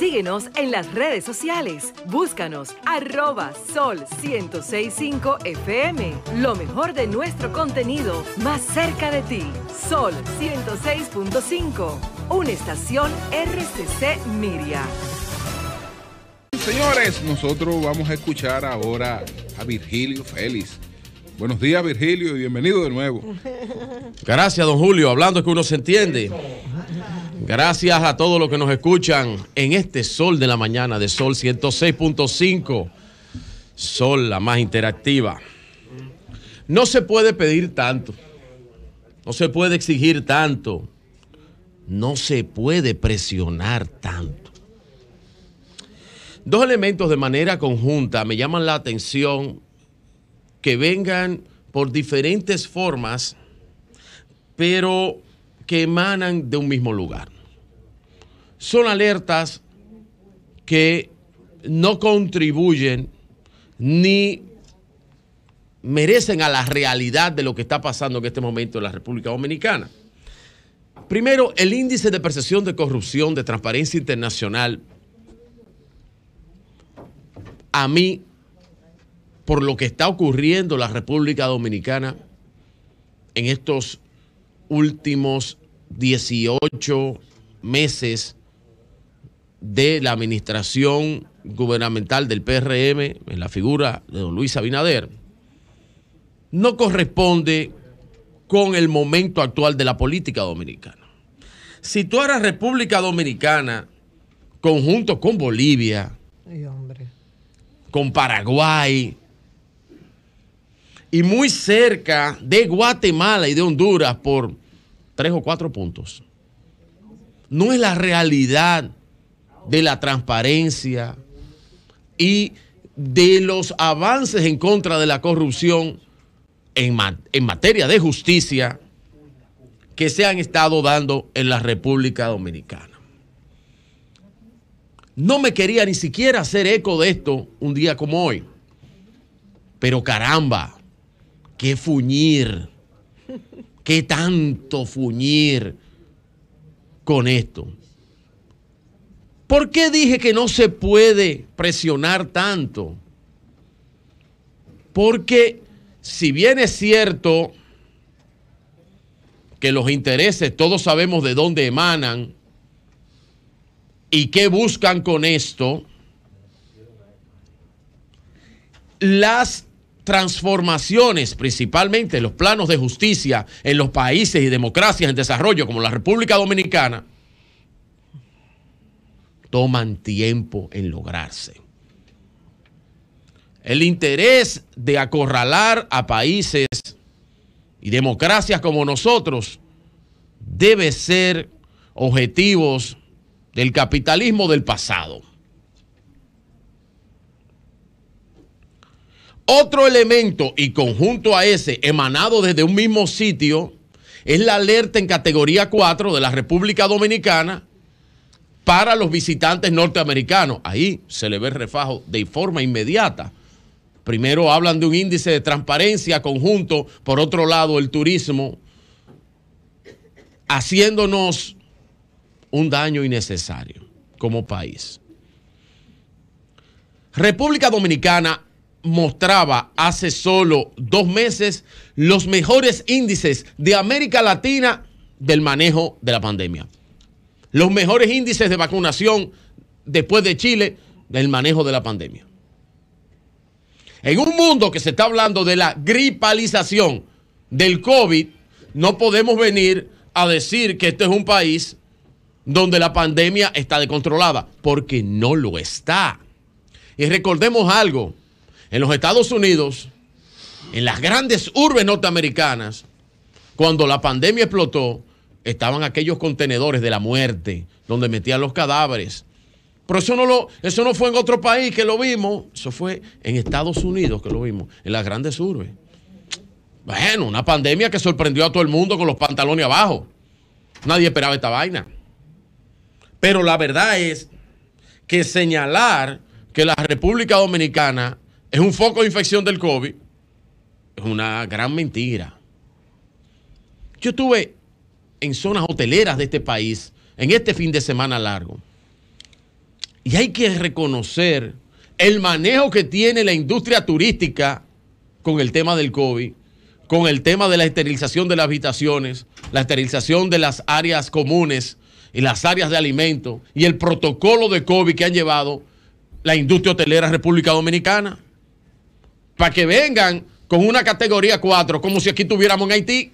Síguenos en las redes sociales. Búscanos arroba sol 1065 FM. Lo mejor de nuestro contenido más cerca de ti. Sol 106.5. Una estación RCC Miria. Señores, nosotros vamos a escuchar ahora a Virgilio Félix. Buenos días, Virgilio, y bienvenido de nuevo. Gracias, don Julio. Hablando es que uno se entiende. Gracias a todos los que nos escuchan en este Sol de la Mañana de Sol 106.5. Sol, la más interactiva. No se puede pedir tanto. No se puede exigir tanto. No se puede presionar tanto. Dos elementos de manera conjunta me llaman la atención que vengan por diferentes formas, pero que emanan de un mismo lugar son alertas que no contribuyen ni merecen a la realidad de lo que está pasando en este momento en la República Dominicana. Primero, el índice de percepción de corrupción de Transparencia Internacional, a mí, por lo que está ocurriendo en la República Dominicana en estos últimos 18 meses, de la administración gubernamental del PRM, en la figura de don Luis Abinader, no corresponde con el momento actual de la política dominicana. Si tú República Dominicana, conjunto con Bolivia, con Paraguay, y muy cerca de Guatemala y de Honduras por tres o cuatro puntos. No es la realidad de la transparencia y de los avances en contra de la corrupción en, materia de justicia que se han estado dando en la República Dominicana. No me quería ni siquiera hacer eco de esto un día como hoy. Pero caramba, qué fuñir, qué tanto fuñir con esto. ¿Por qué dije que no se puede presionar tanto? Porque si bien es cierto que los intereses todos sabemos de dónde emanan y qué buscan con esto, las transformaciones, principalmente los planos de justicia en los países y democracias en desarrollo como la República Dominicana, toman tiempo en lograrse. El interés de acorralar a países y democracias como nosotros debe ser objetivos del capitalismo del pasado. Otro elemento y conjunto a ese emanado desde un mismo sitio es la alerta en categoría 4 de la República Dominicana para los visitantes norteamericanos. Ahí se le ve refajo de forma inmediata. Primero hablan de un índice de transparencia conjunto, por otro lado el turismo, haciéndonos un daño innecesario como país. República Dominicana mostraba hace solo dos meses los mejores índices de América Latina del manejo de la pandemia los mejores índices de vacunación después de Chile del manejo de la pandemia. En un mundo que se está hablando de la gripalización del COVID, no podemos venir a decir que este es un país donde la pandemia está descontrolada, porque no lo está. Y recordemos algo, en los Estados Unidos, en las grandes urbes norteamericanas, cuando la pandemia explotó, estaban aquellos contenedores de la muerte donde metían los cadáveres. Pero eso no, lo, eso no fue en otro país que lo vimos, eso fue en Estados Unidos que lo vimos, en las grandes urbes. Bueno, una pandemia que sorprendió a todo el mundo con los pantalones abajo. Nadie esperaba esta vaina. Pero la verdad es que señalar que la República Dominicana es un foco de infección del COVID es una gran mentira. Yo tuve en zonas hoteleras de este país en este fin de semana largo. Y hay que reconocer el manejo que tiene la industria turística con el tema del COVID, con el tema de la esterilización de las habitaciones, la esterilización de las áreas comunes y las áreas de alimento y el protocolo de COVID que han llevado la industria hotelera República Dominicana. Para que vengan con una categoría 4, como si aquí tuviéramos en Haití.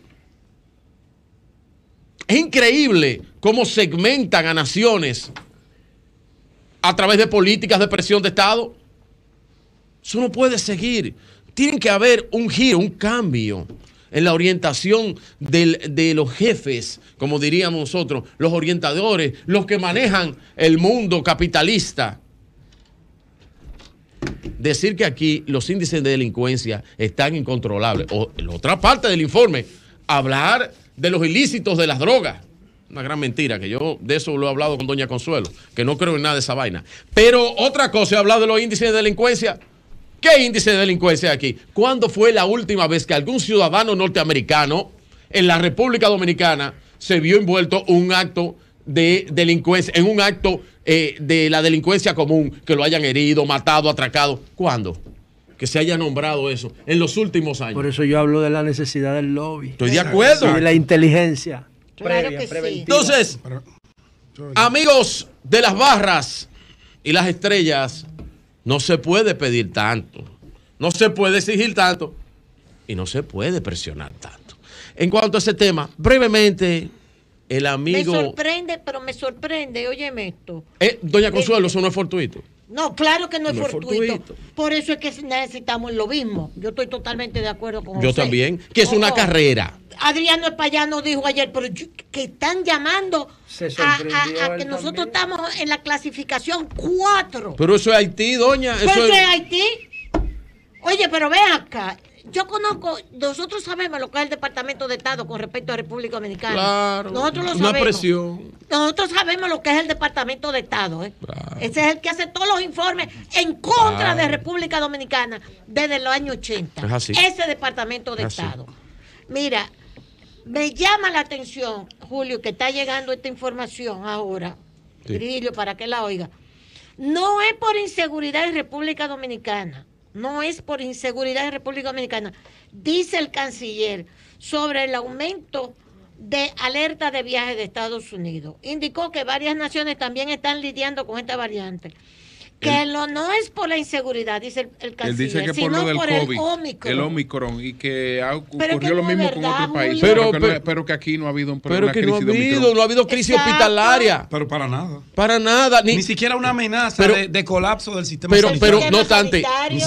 Es increíble cómo segmentan a naciones a través de políticas de presión de Estado. Eso no puede seguir. Tiene que haber un giro, un cambio en la orientación de los jefes, como diríamos nosotros, los orientadores, los que manejan el mundo capitalista. Decir que aquí los índices de delincuencia están incontrolables, o en otra parte del informe, hablar de los ilícitos de las drogas. Una gran mentira, que yo de eso lo he hablado con Doña Consuelo, que no creo en nada de esa vaina. Pero otra cosa, he hablado de los índices de delincuencia. ¿Qué índice de delincuencia hay aquí? ¿Cuándo fue la última vez que algún ciudadano norteamericano en la República Dominicana se vio envuelto un acto de delincuencia, en un acto eh, de la delincuencia común, que lo hayan herido, matado, atracado? ¿Cuándo? que se haya nombrado eso en los últimos años. Por eso yo hablo de la necesidad del lobby. Estoy de acuerdo. Y de la inteligencia. Claro que sí. Entonces, amigos de las barras y las estrellas, no se puede pedir tanto, no se puede exigir tanto y no se puede presionar tanto. En cuanto a ese tema, brevemente, el amigo... Me sorprende, pero me sorprende, óyeme esto. Eh, doña eh, Consuelo, eso no es fortuito. No, claro que no, es, fortuito. Por eso es que necesitamos lo mismo Yo estoy totalmente de acuerdo con Yo también, que es una oh, oh. carrera. Adriano Espallano dijo ayer, pero que están llamando a, que nosotros estamos en la clasificación 4. Pero eso es Haití, doña. Haití. Oye, pero ve acá, yo conozco, nosotros sabemos lo que es el Departamento de Estado con respecto a República Dominicana. Claro, nosotros lo sabemos. presión. Nosotros sabemos lo que es el Departamento de Estado. ¿eh? Ese es el que hace todos los informes en contra de República Dominicana desde los años 80. Es así. Ese Departamento de Estado. Mira, me llama la atención, Julio, que está llegando esta información ahora. Grillo, para que la oiga. No es por inseguridad en República Dominicana no es por inseguridad en República Dominicana. Dice el canciller sobre el aumento de alerta de viaje de Estados Unidos. Indicó que varias naciones también están lidiando con esta variante. Que lo, no es por la inseguridad, dice el, el canciller, dice que sino por, del el, Omicron. y que ocurrió lo mismo con otros países, pero, pero, que aquí no ha habido un problema. Pero crisis no ha habido, no ha habido crisis hospitalaria. Pero para nada. Para nada. Ni, siquiera una amenaza de, colapso del sistema sanitario. pero no tanto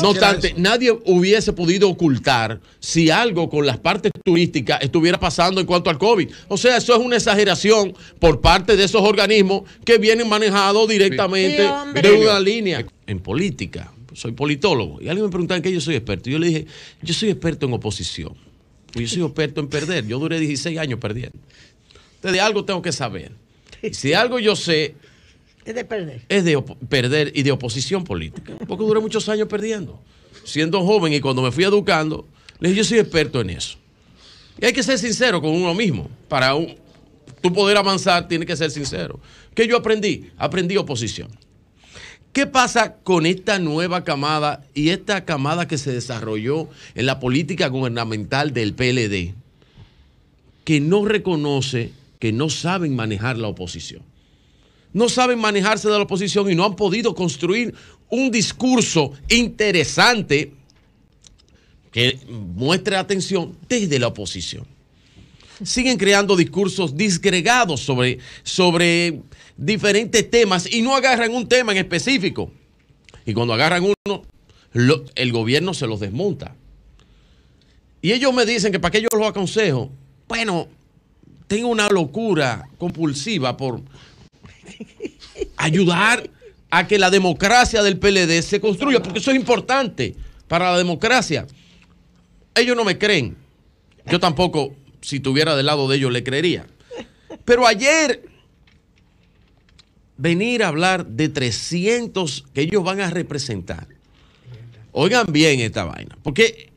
no nadie hubiese podido ocultar si algo con las partes turísticas estuviera pasando en cuanto al COVID. O sea, eso es una exageración por parte de esos organismos que vienen manejados directamente de una línea en política. Soy politólogo. Y alguien me preguntaba que yo soy experto. yo le dije, yo soy experto en oposición. Yo soy experto en perder. Yo duré 16 años perdiendo. Entonces, de algo tengo que saber. si algo yo sé. Es de perder. Es de perder y de oposición política. Porque duré muchos años perdiendo. Siendo joven y cuando me fui educando, le dije, yo soy experto en eso. Y hay que ser sincero con uno mismo. Para un, tú poder avanzar, tiene que ser sincero. ¿Qué yo aprendí? Aprendí oposición. ¿Qué pasa con esta nueva camada y esta camada que se desarrolló en la política gubernamental del PLD, que no reconoce que no saben manejar la oposición? No saben manejarse de la oposición y no han podido construir un discurso interesante que muestre atención desde la oposición siguen creando discursos disgregados sobre, sobre diferentes temas y no agarran un tema en específico. Y cuando agarran uno, el gobierno se los desmonta. Y ellos me dicen que para qué yo los aconsejo. Bueno, tengo una locura compulsiva por ayudar a que la democracia del PLD se construya, porque eso es importante para la democracia. Ellos no me creen. Yo tampoco si tuviera del lado de ellos, le creería. Pero ayer, venir a hablar de 300 que ellos van a representar. Oigan bien esta vaina, porque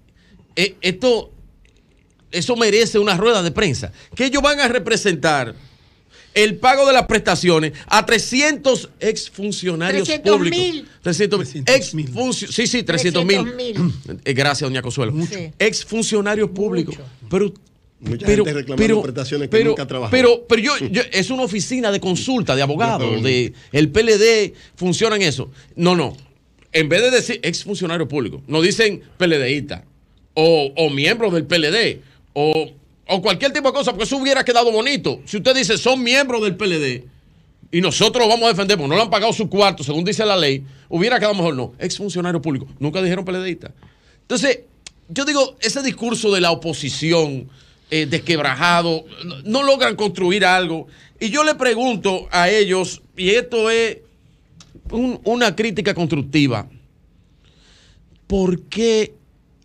eh, esto, eso merece una rueda de prensa. Que ellos van a representar el pago de las prestaciones a 300 exfuncionarios 300 públicos. Mil. 300 mil. sí, sí, 300, mil. Eh, gracias, doña Consuelo. Exfuncionarios públicos. Pero Mucha pero, gente pero, que nunca Pero, yo, es una oficina de consulta de abogados, de el PLD funciona en eso. No, no. En vez de decir ex funcionario público, Nos dicen PLDista o, miembros del PLD o, o, cualquier tipo de cosa, porque eso hubiera quedado bonito. Si usted dice son miembros del PLD y nosotros lo vamos a defender porque no le han pagado su cuarto, según dice la ley, hubiera quedado mejor. No, ex funcionario público. Nunca dijeron PLDista. Entonces, yo digo, ese discurso de la oposición eh, desquebrajado, no, logran construir algo. Y yo le pregunto a ellos, y esto es una crítica constructiva, ¿por qué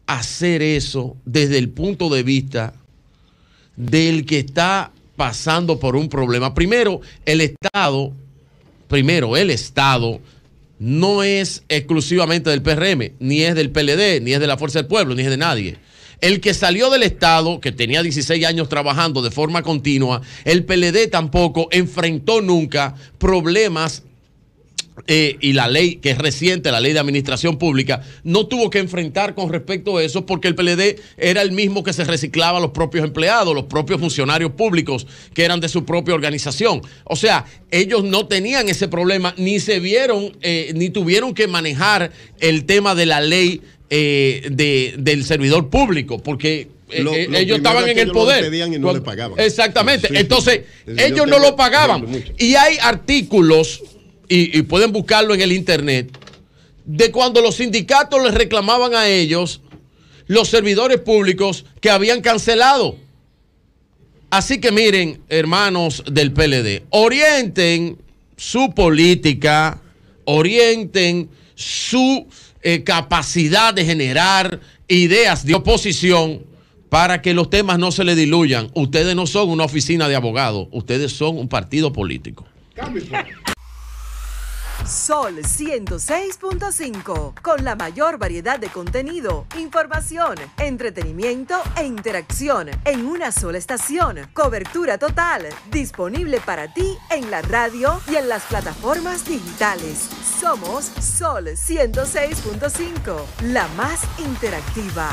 hacer eso desde el punto de vista del que está pasando por un problema? Primero, el Estado, primero, el Estado no es exclusivamente del PRM, ni es del PLD, ni es de la Fuerza del Pueblo, ni es de nadie el que salió del Estado, que tenía 16 años trabajando de forma continua, el PLD tampoco enfrentó nunca problemas eh, y la ley que es reciente, la ley de administración pública, no tuvo que enfrentar con respecto a eso porque el PLD era el mismo que se reciclaba a los propios empleados, los propios funcionarios públicos que eran de su propia organización. O sea, ellos no tenían ese problema, ni se vieron, eh, ni tuvieron que manejar el tema de la ley eh, del servidor público, porque eh, eh, ellos estaban en el poder. y no le Exactamente. Entonces, ellos no lo pagaban. Y hay artículos, y, y pueden buscarlo en el Internet, de cuando los sindicatos les reclamaban a ellos los servidores públicos que habían cancelado. Así que miren, hermanos del PLD, orienten su política, orienten su eh, capacidad de generar ideas de oposición para que los temas no se le diluyan. Ustedes no son una oficina de abogados, ustedes son un partido político. Pues. Sol 106.5, con la mayor variedad de contenido, información, entretenimiento e interacción en una sola estación. Cobertura total, disponible para ti en la radio y en las plataformas digitales. Somos Sol 106.5, la más interactiva.